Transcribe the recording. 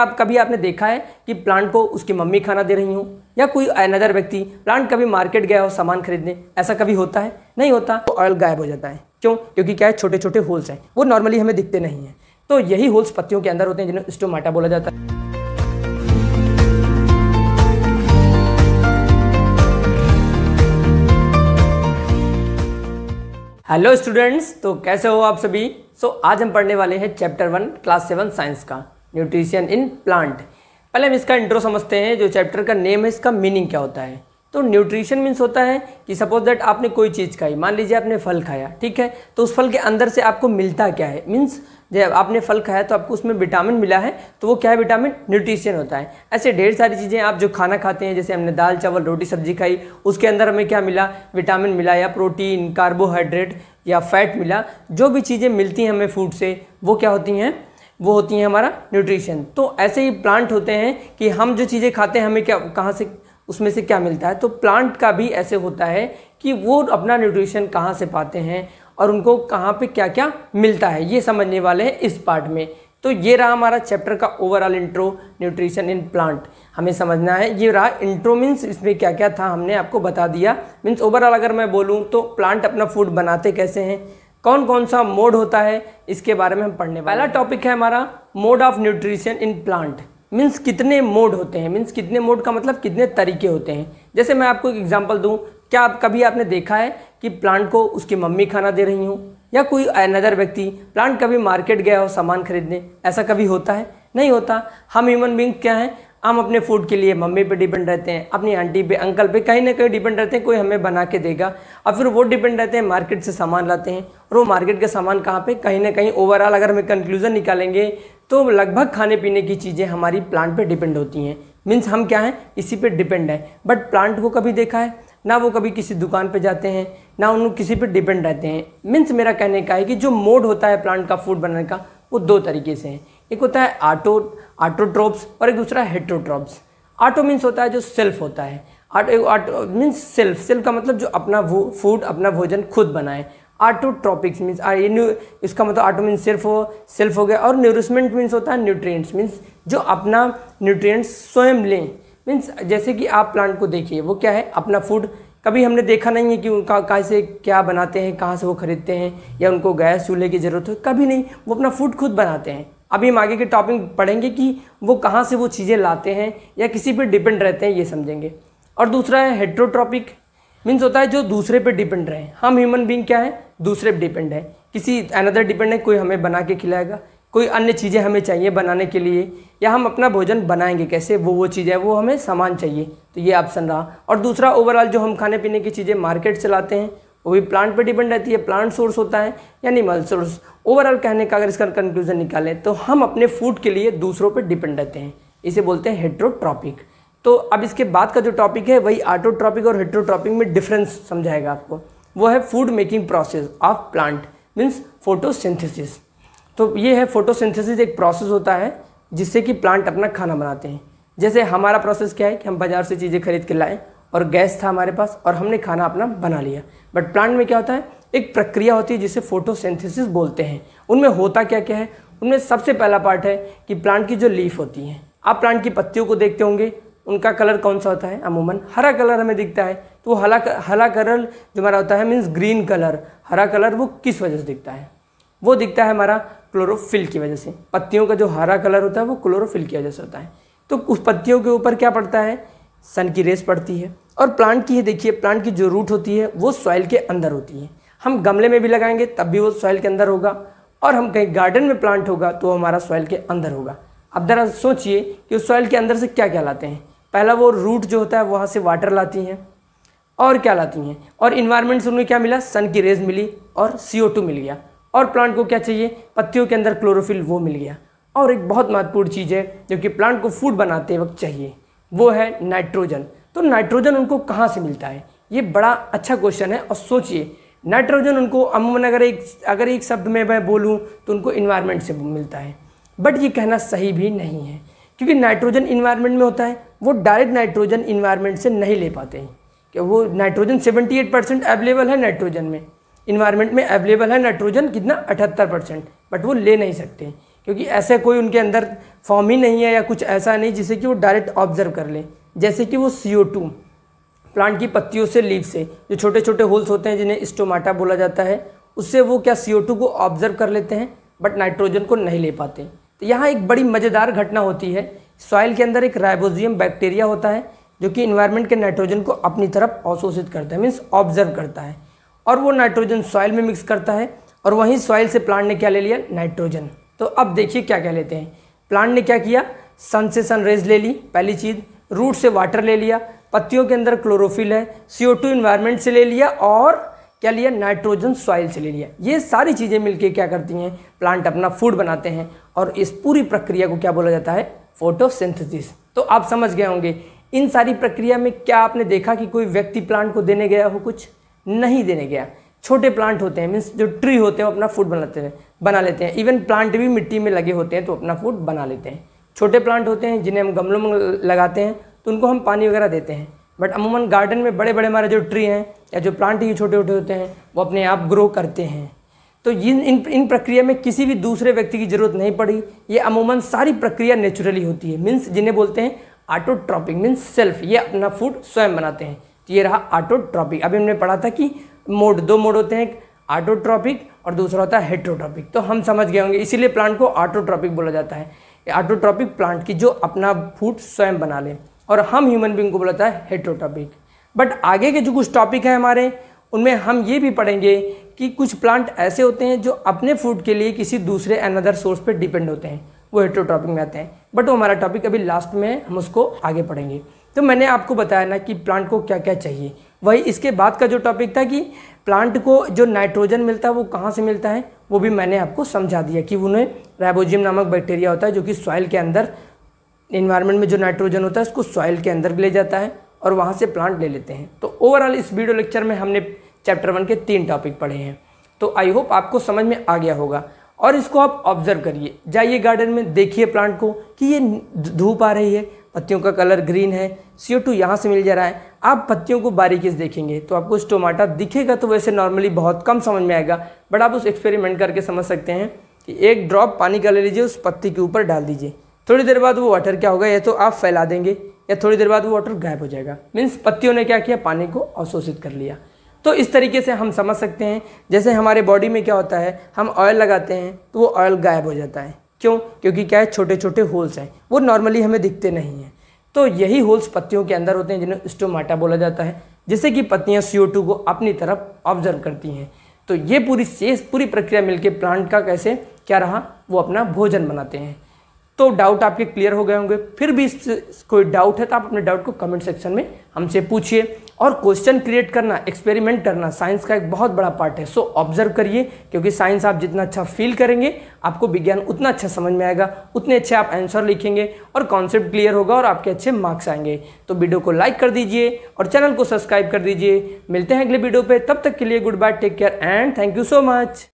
आप कभी आपने देखा है कि प्लांट को उसकी मम्मी खाना दे रही हो या कोई अनदर व्यक्ति प्लांट कभी मार्केट गया हो सामान खरीदने ऐसा कभी होता है नहीं होता तो ऑयल गायब हो जाता है क्यों क्योंकि क्या है छोटे छोटे होल्स हैं वो नॉर्मली हमें दिखते नहीं हैं तो यही होल्स पत्तियों के अंदर होते हैं जिन्हें स्टोमाटा बोला जाता है हेलो स्टूडेंट्स तो कैसे हो आप सभी सो so, आज हम पढ़ने वाले हैं chapter one class seven science का न्यूट्रिशन इन प्लांट पहले हम इसका इंट्रो समझते हैं जो चैप्टर का नेम है इसका मीनिंग क्या होता है तो न्यूट्रिशन मीन्स होता है कि सपोज दैट आपने कोई चीज़ खाई मान लीजिए आपने फल खाया ठीक है तो उस फल के अंदर से आपको मिलता क्या है मीन्स जब आपने फल खाया तो आपको उसमें विटामिन मिला है तो वो क्या है विटामिन न्यूट्रिशन होता है ऐसे ढेर सारी चीज़ें आप जो खाना खाते हैं जैसे हमने दाल चावल रोटी सब्जी खाई उसके अंदर हमें क्या मिला विटामिन मिला या प्रोटीन कार्बोहाइड्रेट या फैट मिला जो भी चीज़ें मिलती हैं हमें फूड से वो क्या होती हैं वो होती हैं हमारा न्यूट्रिशन तो ऐसे ही प्लांट होते हैं कि हम जो चीज़ें खाते हैं हमें क्या कहाँ से उसमें से क्या मिलता है तो प्लांट का भी ऐसे होता है कि वो अपना न्यूट्रिशन कहाँ से पाते हैं और उनको कहाँ पे क्या क्या मिलता है ये समझने वाले हैं इस पार्ट में तो ये रहा हमारा चैप्टर का overall intro nutrition in plant हमें समझना है ये रहा इंट्रो मीन्स इसमें क्या क्या था हमने आपको बता दिया मीन्स ओवरऑल अगर मैं बोलूँ तो प्लांट अपना फूड बनाते कैसे हैं कौन कौन सा मोड होता है इसके बारे में हम पढ़ने पहला टॉपिक है हमारा mode of nutrition in plant means कितने मोड होते हैं मीन्स कितने मोड का मतलब कितने तरीके होते हैं जैसे मैं आपको एक एग्जाम्पल दूँ क्या आप कभी आपने देखा है कि प्लांट को उसकी मम्मी खाना दे रही हो या कोई अनदर व्यक्ति प्लांट कभी मार्केट गया हो सामान खरीदने ऐसा कभी होता है नहीं होता हम ह्यूमन बींग क्या हैं हम अपने फूड के लिए मम्मी पे डिपेंड रहते हैं अपनी आंटी पे अंकल पे कहीं ना कहीं डिपेंड रहते हैं कोई हमें बना के देगा और फिर वो डिपेंड रहते हैं मार्केट से सामान लाते हैं और वो मार्केट का सामान कहाँ पे कहीं ना कहीं ओवरऑल अगर हमें कंक्लूज़न निकालेंगे तो लगभग खाने पीने की चीज़ें हमारी प्लांट पर डिपेंड होती हैं मीन्स हम क्या हैं इसी पर डिपेंड है बट प्लांट को कभी देखा है ना वो कभी किसी दुकान पे जाते हैं ना उन किसी पे डिपेंड रहते हैं मीन्स मेरा कहने का है कि जो मोड होता है प्लांट का फूड बनाने का वो दो तरीके से हैं एक होता है आटो आटोट्रोप्स और एक दूसरा हेट्रोट्रोप्स आटो मीन्स होता है जो सेल्फ होता है auto auto means self self का मतलब जो अपना वो फूड अपना भोजन खुद बनाए आटोट्रॉपिक्स मीन्स ये न्यू इसका मतलब आटो मीन्स सेल्फ हो सेल्फ हो गया और न्यूरिशमेंट मीन्स होता है न्यूट्रिएंट्स मीन्स जो अपना न्यूट्रिएंट्स स्वयं लें मीन्स जैसे कि आप प्लांट को देखिए वो क्या है अपना फूड कभी हमने देखा नहीं है कि उनका कहाँ से क्या बनाते हैं कहाँ से वो खरीदते हैं या उनको गैस चूल्हे की ज़रूरत हो कभी नहीं वो अपना फूड खुद बनाते हैं अभी हम आगे के टॉपिक पढ़ेंगे कि वो कहाँ से वो चीज़ें लाते हैं या किसी पर डिपेंड रहते हैं ये समझेंगे और दूसरा है हेट्रोट्रॉपिक मीन्स होता है जो दूसरे पर डिपेंड रहे हम ह्यूमन बींग क्या है दूसरे पर डिपेंड है किसी अनदर डिपेंड है कोई हमें बना के खिलाएगा कोई अन्य चीज़ें हमें चाहिए बनाने के लिए या हम अपना भोजन बनाएंगे कैसे वो वो चीज़ें वो हमें सामान चाहिए तो ये ऑप्शन रहा और दूसरा ओवरऑल जो हम खाने पीने की चीज़ें मार्केट से लाते हैं वो भी प्लांट पर डिपेंड रहती है प्लांट सोर्स होता है या एनिमल सोर्स ओवरऑल कहने का अगर इसका कंक्लूजन निकालें तो हम अपने फूड के लिए दूसरों पर डिपेंड रहते हैं इसे बोलते हैं हेट्रोट्रॉपिक तो अब इसके बाद का जो टॉपिक है वही आटोट्रॉपिक और हेट्रोट्रॉपिक में डिफरेंस समझाएगा आपको वो है food making process of plant means photosynthesis तो ये है फोटोसिंथेसिस एक प्रोसेस होता है जिससे कि प्लांट अपना खाना बनाते हैं जैसे हमारा प्रोसेस क्या है कि हम बाज़ार से चीज़ें खरीद के लाएँ और गैस था हमारे पास और हमने खाना अपना बना लिया बट प्लांट में क्या होता है एक प्रक्रिया होती है जिसे फोटोसिंथेसिस बोलते हैं उनमें होता क्या क्या है उनमें सबसे पहला पार्ट है कि प्लांट की जो लीफ होती है आप प्लांट की पत्तियों को देखते होंगे उनका कलर कौन सा होता है अमूमन हरा कलर हमें दिखता है तो हला हरा कलर जो हमारा होता है मीन्स ग्रीन कलर हरा कलर वो किस वजह से दिखता है वो दिखता है हमारा क्लोरोफिल की वजह से पत्तियों का जो हरा कलर होता है वो क्लोरोफिल की वजह से होता है तो उस पत्तियों के ऊपर क्या पड़ता है सन की रेस पड़ती है और प्लांट की है देखिए प्लांट की जो रूट होती है वो सॉइल के अंदर होती है हम गमले में भी लगाएंगे तब भी वो सॉइल के अंदर होगा और हम कहीं गार्डन में प्लांट होगा तो हमारा सॉइल के अंदर होगा अब ज़रा सोचिए कि उस सॉइल के अंदर से क्या क्या लाते हैं पहला वो रूट जो होता है वहाँ से वाटर लाती हैं और क्या लाती हैं और इन्वायरमेंट से उन्हें क्या मिला सन की रेज मिली और सी मिल गया और प्लांट को क्या चाहिए पत्तियों के अंदर क्लोरोफिल वो मिल गया और एक बहुत महत्वपूर्ण चीज़ है जो कि प्लांट को फूड बनाते वक्त चाहिए वो है नाइट्रोजन तो नाइट्रोजन उनको कहाँ से मिलता है ये बड़ा अच्छा क्वेश्चन है और सोचिए नाइट्रोजन उनको अमूमन अगर एक अगर एक शब्द में मैं बोलूँ तो उनको इन्वायरमेंट से मिलता है बट ये कहना सही भी नहीं है क्योंकि नाइट्रोजन इन्वायरमेंट में होता है वो डायरेक्ट नाइट्रोजन इन्वायरमेंट से नहीं ले पाते हैं कि वो नाइट्रोजन 78 परसेंट अवेलेबल है नाइट्रोजन में इन्वायरमेंट में अवेलेबल है नाइट्रोजन कितना अठहत्तर परसेंट बट वो ले नहीं सकते हैं क्योंकि ऐसे कोई उनके अंदर फॉर्म ही नहीं है या कुछ ऐसा नहीं जिसे कि वो डायरेक्ट ऑब्जर्व कर लें जैसे कि वो सी प्लांट की पत्तियों से लीव से जो छोटे छोटे होल्स होते हैं जिन्हें स्टोमाटा बोला जाता है उससे वो क्या सी को ऑब्जर्व कर लेते हैं बट नाइट्रोजन को नहीं ले पाते तो यहाँ एक बड़ी मज़ेदार घटना होती है सॉइल के अंदर एक राइबोजियम बैक्टीरिया होता है जो कि इन्वायरमेंट के नाइट्रोजन को अपनी तरफ अवशोषित करता है मीन्स ऑब्जर्व करता है और वो नाइट्रोजन सॉइल में मिक्स करता है और वहीं सॉइल से प्लांट ने क्या ले लिया नाइट्रोजन तो अब देखिए क्या कह लेते हैं प्लांट ने क्या किया सन से सन रेज ले ली पहली चीज़ रूट से वाटर ले लिया पत्तियों के अंदर क्लोरोफिल है सी ओ टू से ले लिया और क्या लिया नाइट्रोजन सॉइल से ले लिया ये सारी चीज़ें मिलकर क्या करती हैं प्लांट अपना फूड बनाते हैं और इस पूरी प्रक्रिया को क्या बोला जाता है फोटोसिंथेसिस तो आप समझ गए होंगे इन सारी प्रक्रिया में क्या आपने देखा कि कोई व्यक्ति प्लांट को देने गया हो कुछ नहीं देने गया छोटे प्लांट होते हैं मीन्स जो ट्री होते हैं अपना फूड बनाते हैं बना लेते हैं इवन प्लांट भी मिट्टी में लगे होते हैं तो अपना फूड बना लेते हैं छोटे प्लांट होते हैं जिन्हें हम गमलों में लगाते हैं तो उनको हम पानी वगैरह देते हैं बट अमूमन गार्डन में बड़े बड़े हमारे जो ट्री हैं या जो प्लांट ये छोटे छोटे होते हैं वो अपने आप ग्रो करते हैं तो इन इन इन प्रक्रिया में किसी भी दूसरे व्यक्ति की ज़रूरत नहीं पड़ी ये अमूमन सारी प्रक्रिया नेचुरली होती है मीन्स जिन्हें बोलते हैं ऑटोट्रॉपिक मीन्स सेल्फ ये अपना फूड स्वयं बनाते हैं तो ये रहा ऑटोट्रॉपिक अभी हमने पढ़ा था कि मोड दो मोड होते हैं एक आटोट्रॉपिक और दूसरा होता है हेट्रोट्रॉपिक तो हम समझ गए होंगे इसीलिए प्लांट को आटोट्रॉपिक बोला जाता है आटोट्रॉपिक प्लांट की जो अपना फूड स्वयं बना ले और हम ह्यूमन बींग को बोलाता है हेट्रोट्रॉपिक बट आगे के जो कुछ टॉपिक हैं हमारे उनमें हम ये भी पढ़ेंगे कि कुछ प्लांट ऐसे होते हैं जो अपने फूड के लिए किसी दूसरे अनदर सोर्स पर डिपेंड होते हैं वो हेट्रोट्रॉपिक में आते हैं बट वो हमारा टॉपिक अभी लास्ट में हम उसको आगे पढ़ेंगे तो मैंने आपको बताया ना कि प्लांट को क्या क्या चाहिए वही इसके बाद का जो टॉपिक था कि प्लांट को जो नाइट्रोजन मिलता है वो कहाँ से मिलता है वो भी मैंने आपको समझा दिया कि उन्हें राइबोजियम नामक बैक्टीरिया होता है जो कि सॉइल के अंदर इन्वायरमेंट में जो नाइट्रोजन होता है उसको सॉइल के अंदर ले जाता है और वहाँ से प्लांट ले लेते हैं तो ओवरऑल इस वीडियो लेक्चर में हमने चैप्टर वन के तीन टॉपिक पढ़े हैं तो आई होप आपको समझ में आ गया होगा और इसको आप ऑब्जर्व करिए जाइए गार्डन में देखिए प्लांट को कि ये धूप आ रही है पत्तियों का कलर ग्रीन है सी ओ टू यहाँ से मिल जा रहा है आप पत्तियों को बारीकी से देखेंगे तो आपको स्टोमाटा दिखेगा तो वैसे नॉर्मली बहुत कम समझ में आएगा बट आप उस एक्सपेरिमेंट करके समझ सकते हैं कि एक ड्रॉप पानी का ले लीजिए उस पत्ती के ऊपर डाल दीजिए थोड़ी देर बाद वो वाटर क्या होगा या तो आप फैला देंगे या थोड़ी देर बाद वो वाटर गायब हो जाएगा मीन्स पत्तियों ने क्या किया पानी को अवशोषित कर लिया तो इस तरीके से हम समझ सकते हैं जैसे हमारे बॉडी में क्या होता है हम ऑयल लगाते हैं तो वो ऑयल गायब हो जाता है क्यों क्योंकि क्या है छोटे छोटे होल्स हैं वो नॉर्मली हमें दिखते नहीं हैं तो यही होल्स पत्तियों के अंदर होते हैं जिन्हें स्टोमाटा बोला जाता है जिससे कि पत्तियाँ सी को अपनी तरफ ऑब्जर्व करती हैं तो ये पूरी शेष पूरी प्रक्रिया मिलकर प्लांट का कैसे क्या रहा वो अपना भोजन बनाते हैं तो डाउट आपके क्लियर हो गए होंगे फिर भी कोई डाउट है तो आप अपने डाउट को कमेंट सेक्शन में हमसे पूछिए और क्वेश्चन क्रिएट करना एक्सपेरिमेंट करना साइंस का एक बहुत बड़ा पार्ट है सो ऑब्जर्व करिए क्योंकि साइंस आप जितना अच्छा फील करेंगे आपको विज्ञान उतना अच्छा समझ में आएगा उतने अच्छे आप आंसर लिखेंगे और कॉन्सेप्ट क्लियर होगा और आपके अच्छे मार्क्स आएंगे तो वीडियो को लाइक कर दीजिए और चैनल को सब्सक्राइब कर दीजिए मिलते हैं अगले वीडियो पर तब तक के लिए goodbye take care and thank you so much